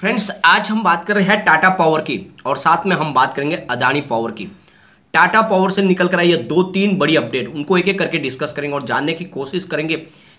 friends आज हम बात कर रहे हैं टाटा पावर की और साथ में हम बात करेंगे अदानी पावर की टाटा पावर से निकल कर आई है दो तीन बड़ी अपडेट उनको एक एक करके डिस्कस करेंगे और जानने की कोशिश करेंगे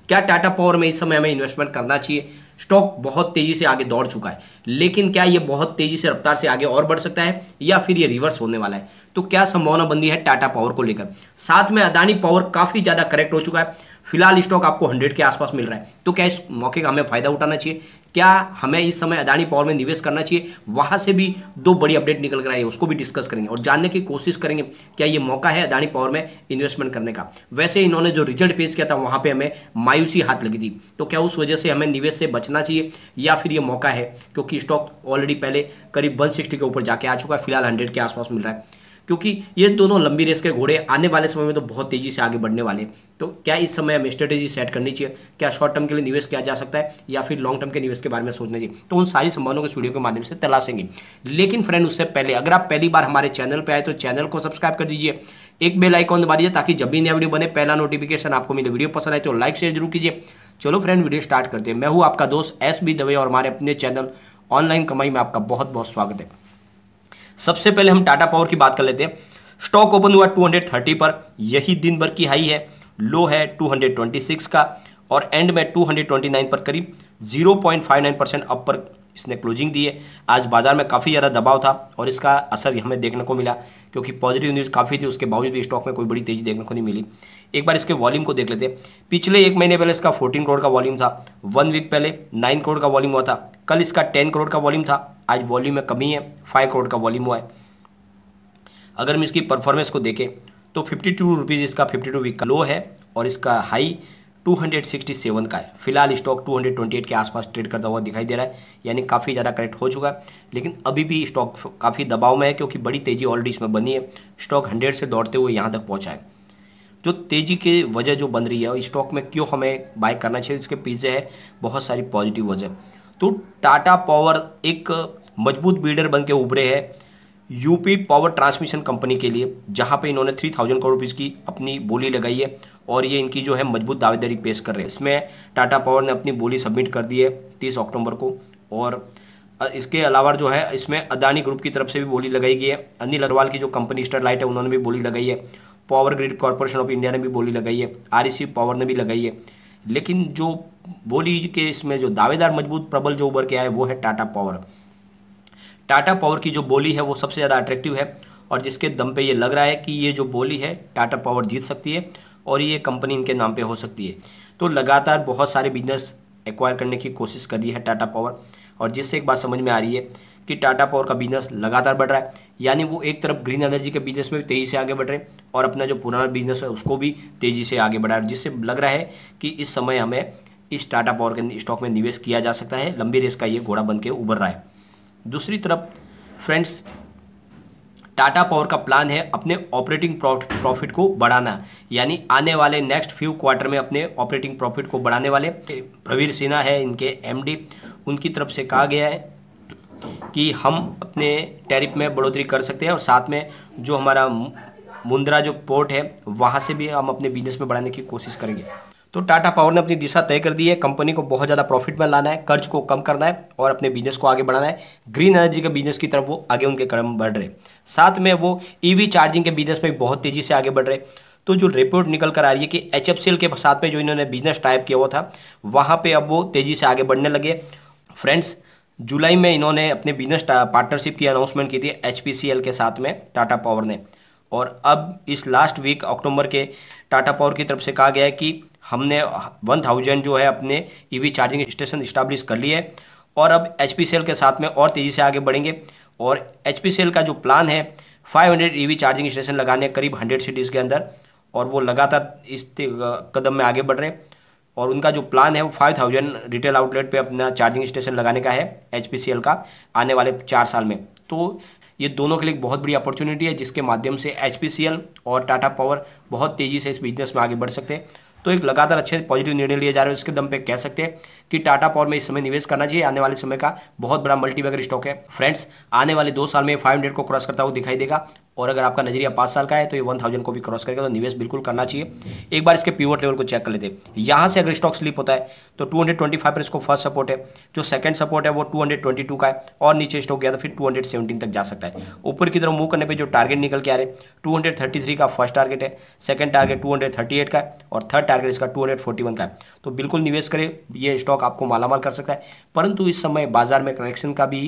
क्या टाटा पावर में इस समय हमें इन्वेस्टमेंट करना चाहिए स्टॉक बहुत तेजी से आगे दौड़ चुका है लेकिन क्या ये बहुत तेजी से रफ्तार से आगे और बढ़ सकता है या फिर ये रिवर्स होने वाला है तो क्या संभावना बंदी है टाटा पावर को लेकर साथ में अदानी पावर काफ़ी ज़्यादा करेक्ट हो चुका है फिलहाल स्टॉक आपको हंड्रेड के आसपास मिल रहा है तो क्या इस मौके का हमें फ़ायदा उठाना चाहिए क्या हमें इस समय अदानी पावर में निवेश करना चाहिए वहाँ से भी दो बड़ी अपडेट निकल कर आई है उसको भी डिस्कस करेंगे और जानने की कोशिश करेंगे क्या ये मौका है अदानी पावर में इन्वेस्टमेंट करने का वैसे इन्होंने जो रिजल्ट पेश किया था वहाँ पर हमें मायूसी हाथ लगी थी तो क्या उस वजह से हमें निवेश से बचना चाहिए या फिर ये मौका है क्योंकि स्टॉक ऑलरेडी पहले करीब वन के ऊपर जाके आ चुका है फिलहाल हंड्रेड के आसपास मिल रहा है क्योंकि ये दोनों लंबी रेस के घोड़े आने वाले समय में तो बहुत तेज़ी से आगे बढ़ने वाले हैं तो क्या इस समय हमें स्ट्रेटेजी सेट करनी चाहिए क्या शॉर्ट टर्म के लिए निवेश किया जा सकता है या फिर लॉन्ग टर्म के निवेश के बारे में सोचना चाहिए तो उन सारी संभावनाओं के स्टूडियो के माध्यम से तलाशेंगे लेकिन फ्रेंड उससे पहले अगर आप पहली बार हमारे चैनल पर आए तो चैनल को सब्सक्राइब कर दीजिए एक बेल आइकॉन दबा दीजिए ताकि जब भी नया वीडियो बने पहला नोटिफिकेशन आपको मिले वीडियो पसंद आए तो लाइक शेयर जरूर कीजिए चलो फ्रेंड वीडियो स्टार्ट करते हैं मैं हूँ आपका दोस्त एस बी दवे और हमारे अपने चैनल ऑनलाइन कमाई में आपका बहुत बहुत स्वागत है सबसे पहले हम टाटा पावर की बात कर लेते हैं स्टॉक ओपन हुआ 230 पर यही दिन भर की हाई है लो है 226 का और एंड में 229 पर करीब 0.59 परसेंट अप पर इसने क्लोजिंग दी है आज बाजार में काफ़ी ज़्यादा दबाव था और इसका असर हमें देखने को मिला क्योंकि पॉजिटिव न्यूज़ काफ़ी थी उसके बावजूद भी स्टॉक में कोई बड़ी तेज़ी देखने को नहीं मिली एक बार इसके वॉल्यूम को देख लेते पिछले एक महीने पहले इसका फोर्टीन करोड़ का वॉल्यूम था वन वीक पहले नाइन करोड़ का वॉल्यूम हुआ था कल इसका टेन करोड़ का वॉल्यूम था आज वॉल्यूम में कमी है फाइव करोड़ का वॉल्यूम हुआ है अगर हम इसकी परफॉर्मेंस को देखें तो फिफ्टी टू रुपीज़ इसका फिफ्टी टू वीक का लो है और इसका हाई 267 का है फिलहाल स्टॉक 228 के आसपास ट्रेड करता हुआ दिखाई दे रहा है यानी काफ़ी ज़्यादा करेक्ट हो चुका है लेकिन अभी भी स्टॉक काफ़ी दबाव में है क्योंकि बड़ी तेज़ी ऑलरेडी इसमें बनी है स्टॉक 100 से दौड़ते हुए यहाँ तक पहुँचा है जो तेज़ी के वजह जो बन रही है और स्टॉक में क्यों हमें बाय करना चाहिए इसके पीछे है बहुत सारी पॉजिटिव वजह तो टाटा पावर एक मजबूत बिल्डर बन के उभरे है यूपी पावर ट्रांसमिशन कंपनी के लिए जहां पे इन्होंने थ्री थाउजेंड करोड़ रुपीज़ की अपनी बोली लगाई है और ये इनकी जो है मजबूत दावेदारी पेश कर रहे हैं इसमें टाटा पावर ने अपनी बोली सबमिट कर दी है तीस अक्टूबर को और इसके अलावा जो है इसमें अदानी ग्रुप की तरफ से भी बोली लगाई गई है अनिल अग्रवाल की जो कंपनी लाइट है उन्होंने भी बोली लगाई है power grid corporation of India ने भी बोली लगाई है आर पावर ने भी लगाई है लेकिन जो बोली के इसमें जो दावेदार मजबूत प्रबल जो उभर के आए वो है टाटा पावर टाटा पावर की जो बोली है वो सबसे ज़्यादा अट्रैक्टिव है और जिसके दम पे ये लग रहा है कि ये जो बोली है टाटा पावर जीत सकती है और ये कंपनी इनके नाम पे हो सकती है तो लगातार बहुत सारे बिजनेस एक्वायर करने की कोशिश कर रही है टाटा पावर और जिससे एक बात समझ में आ रही है कि टाटा पावर का बिजनेस लगातार बढ़ रहा है यानी वो एक तरफ ग्रीन एनर्जी के बिजनेस में भी तेज़ी से आगे बढ़ रहे हैं और अपना जो पुराना बिजनेस है उसको भी तेज़ी से आगे बढ़ा रहे जिससे लग रहा है कि इस समय हमें इस टाटा पावर के स्टॉक में निवेश किया जा सकता है लंबी रेस का ये घोड़ा बन के उभर रहा है दूसरी तरफ फ्रेंड्स टाटा पावर का प्लान है अपने ऑपरेटिंग प्रॉफिट को बढ़ाना यानी आने वाले नेक्स्ट फ्यू क्वार्टर में अपने ऑपरेटिंग प्रॉफिट को बढ़ाने वाले प्रवीर सिन्हा है इनके एमडी उनकी तरफ से कहा गया है कि हम अपने टैरिफ में बढ़ोतरी कर सकते हैं और साथ में जो हमारा मुंद्रा जो पोर्ट है वहाँ से भी हम अपने बिजनेस में बढ़ाने की कोशिश करेंगे तो टाटा पावर ने अपनी दिशा तय कर दी है कंपनी को बहुत ज़्यादा प्रॉफिट में लाना है कर्ज को कम करना है और अपने बिजनेस को आगे बढ़ाना है ग्रीन एनर्जी के बिजनेस की तरफ वो आगे उनके क्रम बढ़ रहे साथ में वो ईवी e चार्जिंग के बिजनेस में बहुत तेज़ी से आगे बढ़ रहे तो जो रिपोर्ट निकल कर आ रही है कि एच के साथ में जो इन्होंने बिजनेस टाइप किया हुआ था वहाँ पर अब वो तेज़ी से आगे बढ़ने लगे फ्रेंड्स जुलाई में इन्होंने अपने बिजनेस पार्टनरशिप की अनाउंसमेंट की थी एच के साथ में टाटा पावर ने और अब इस लास्ट वीक अक्टूबर के टाटा पावर की तरफ से कहा गया है कि हमने 1000 जो है अपने ईवी चार्जिंग स्टेशन इस्टाब्लिश कर लिए है और अब एच के साथ में और तेज़ी से आगे बढ़ेंगे और एच का जो प्लान है 500 ईवी चार्जिंग स्टेशन लगाने करीब 100 सिटीज़ के अंदर और वो लगातार इस कदम में आगे बढ़ रहे हैं और उनका जो प्लान है वो थाउजेंड रिटेल आउटलेट पे अपना चार्जिंग स्टेशन लगाने का है एच का आने वाले चार साल में तो ये दोनों के लिए बहुत बड़ी अपॉर्चुनिटी है जिसके माध्यम से एच और टाटा पावर बहुत तेज़ी से इस बिजनेस में आगे बढ़ सकते हैं तो एक लगातार अच्छे पॉजिटिव निर्णय लिए जा रहे हैं उसके दम पे कह सकते हैं कि टाटा पावर में इस समय निवेश करना चाहिए आने वाले समय का बहुत बड़ा मल्टीबैगर स्टॉक है फ्रेंड्स आने वाले दो साल में फाइव हंड्रेड को क्रॉस करता हुआ दिखाई देगा और अगर आपका नजरिया पाँच साल का है तो ये वन थाउजेंड को भी क्रॉस करेगा तो निवेश बिल्कुल करना चाहिए एक बार इसके प्योर लेवल को चेक कर लेते हैं यहाँ से अगर स्टॉक स्लिप होता है तो टू हंड्रेड ट्वेंटी फाइव पर इसको फर्स्ट सपोर्ट है जो सेकंड सपोर्ट है वो टू हंड्रेड ट्वेंटी टू का है और नीचे स्टॉक गया तो फिर टू हंड्रेड सेवेंटीन तक जा सकता है ऊपर की तरफ मूव करने पर जो टारगेट निकल के आ रहे टू हंड्रेड थर्टी थ्री का फर्स्ट टारगेट है second target two hundred thirty eight का है और थर्ड टारगेट इसका टू हंड्रेड फोर्टी वन का है तो बिल्कुल निवेश करें ये स्टॉक आपको मालामाल कर सकता है परंतु इस समय बाजार में करेक्शन का भी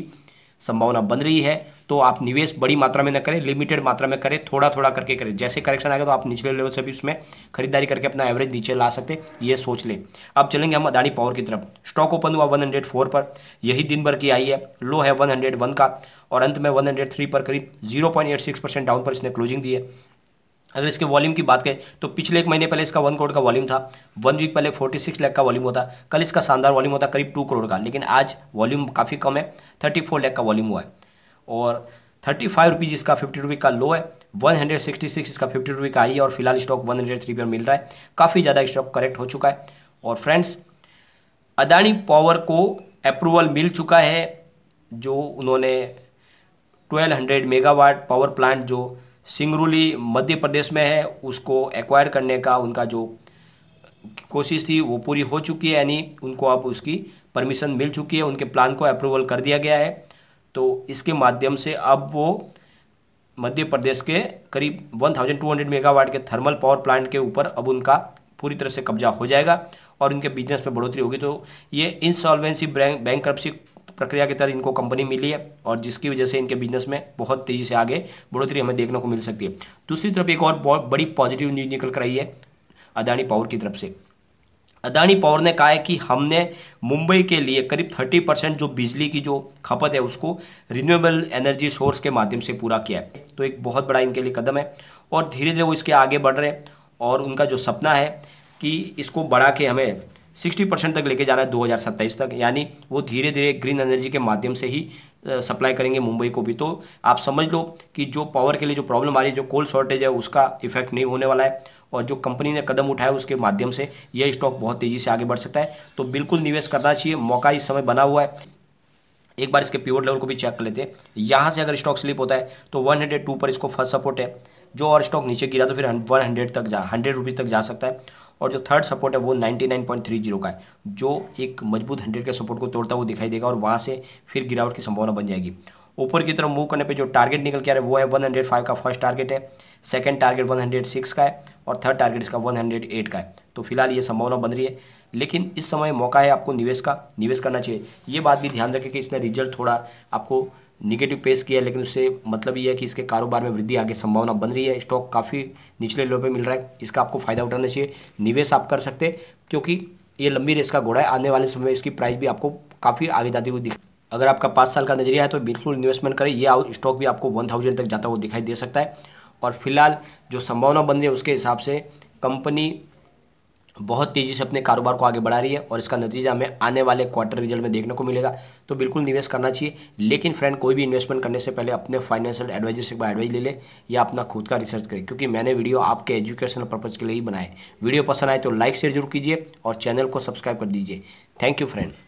संभावना बन रही है तो आप निवेश बड़ी मात्रा में न करें लिमिटेड मात्रा में करें थोड़ा थोड़ा करके करें जैसे करेक्शन आएगा तो आप निचले लेवल से भी उसमें खरीदारी करके अपना एवरेज नीचे ला सकते ये सोच लें अब चलेंगे हम अदानी पावर की तरफ स्टॉक ओपन हुआ 104 पर यही दिन भर की आई है लो है 101 का और अंत में 103 पर करीब 0.86 परसेंट डाउन पर इसने क्लोजिंग दी है अगर इसके वॉल्यूम की बात करें तो पिछले एक महीने पहले इसका वन करोड़ का वॉल्यूम था वन वीक पहले 46 लाख का वॉल्यूम होता कल इसका शानदार वॉल्यूम होता करीब टू करोड़ का लेकिन आज वॉल्यूम काफ़ी कम है थर्टी फोर लाख का वॉल्यूम हुआ है और थर्टी फाइव रुपीज़ इसका फिफ्टी रुपी का लो है वन हंड्रेड सिक्सटी सिक्स इसका फिफ्टी रुपी का आई है और फिलहाल स्टॉक वन हंड्रेड थ्री पर मिल रहा है काफ़ी ज़्यादा स्टॉक करेक्ट हो चुका है और फ्रेंड्स अदानी पावर को अप्रूवल मिल चुका है जो उन्होंने ट्वेल्व मेगावाट पावर प्लांट जो सिंगरूली मध्य प्रदेश में है उसको एक्वायर करने का उनका जो कोशिश थी वो पूरी हो चुकी है यानी उनको अब उसकी परमिशन मिल चुकी है उनके प्लान को अप्रूवल कर दिया गया है तो इसके माध्यम से अब वो मध्य प्रदेश के करीब 1200 मेगावाट के थर्मल पावर प्लांट के ऊपर अब उनका पूरी तरह से कब्जा हो जाएगा और उनके बिजनेस में बढ़ोतरी होगी तो ये इंसॉल्वेंसी बैंक करप्सी प्रक्रिया के तहत इनको कंपनी मिली है और जिसकी वजह से इनके बिजनेस में बहुत तेज़ी से आगे बढ़ोतरी हमें देखने को मिल सकती है दूसरी तरफ एक और बहुत बड़ी पॉजिटिव न्यूज निकल कर आई है अदानी पावर की तरफ से अदानी पावर ने कहा है कि हमने मुंबई के लिए करीब 30 परसेंट जो बिजली की जो खपत है उसको रिन्यूएबल एनर्जी सोर्स के माध्यम से पूरा किया है तो एक बहुत बड़ा इनके लिए कदम है और धीरे धीरे वो इसके आगे बढ़ रहे हैं और उनका जो सपना है कि इसको बढ़ा के हमें सिक्सटी परसेंट तक लेके जाना है दो हज़ार सत्ताईस तक यानी वो धीरे धीरे ग्रीन एनर्जी के माध्यम से ही सप्लाई करेंगे मुंबई को भी तो आप समझ लो कि जो पावर के लिए जो प्रॉब्लम आ रही है जो कोल शॉर्टेज है उसका इफेक्ट नहीं होने वाला है और जो कंपनी ने कदम उठाया उसके माध्यम से यह स्टॉक बहुत तेज़ी से आगे बढ़ सकता है तो बिल्कुल निवेश करना चाहिए मौका इस समय बना हुआ है एक बार इसके प्योर लेवल को भी चेक कर लेते हैं यहाँ से अगर स्टॉक स्लिप होता है तो टू पर इसको फर्स्ट सपोर्ट है जो और स्टॉक नीचे गिरा तो फिर वन हंड्रेड तक जा हंड्रेड रुपीज़ तक जा सकता है और जो थर्ड सपोर्ट है वो 99.30 का है जो एक मजबूत हंड्रेड के सपोर्ट को तोड़ता हुआ दिखाई देगा और वहाँ से फिर गिरावट की संभावना बन जाएगी ऊपर की तरफ मूव करने पर जो टारगेट निकल के आ रहा है वो है फाइव का फर्स्ट टारगेट है सेकेंड टारगेट सिक्स का है और थर्ड टारगेट इसका एट का है तो फिलहाल ये संभावना बन रही है लेकिन इस समय मौका है आपको निवेश का निवेश करना चाहिए ये बात भी ध्यान रखें कि इसने रिजल्ट थोड़ा आपको निगेटिव पेश किया लेकिन उससे मतलब ये है कि इसके कारोबार में वृद्धि आगे संभावना बन रही है स्टॉक काफ़ी निचले लेवल पे मिल रहा है इसका आपको फ़ायदा उठाना चाहिए निवेश आप कर सकते हैं क्योंकि ये लंबी रेस का घोड़ा है आने वाले समय इसकी प्राइस भी आपको काफ़ी आगे जाती हुई दिख अगर आपका पाँच साल का नजरिया है तो बिल्कुल इन्वेस्टमेंट करें ये स्टॉक भी आपको वन थाउजेंड तक जाता हुआ दिखाई दे सकता है और फिलहाल जो संभावना बन रही है उसके हिसाब से कंपनी बहुत तेज़ी से अपने कारोबार को आगे बढ़ा रही है और इसका नतीजा हमें आने वाले क्वार्टर रिजल्ट में देखने को मिलेगा तो बिल्कुल निवेश करना चाहिए लेकिन फ्रेंड कोई भी इन्वेस्टमेंट करने से पहले अपने फाइनेंशियल एडवाइजर से एडवाइज ले ले या अपना खुद का रिसर्च करें क्योंकि मैंने वीडियो आपके एजुकेशनल पर्पज़ के लिए ही बनाए वीडियो पसंद आए तो लाइक शेयर जरूर कीजिए और चैनल को सब्सक्राइब कर दीजिए थैंक यू फ्रेंड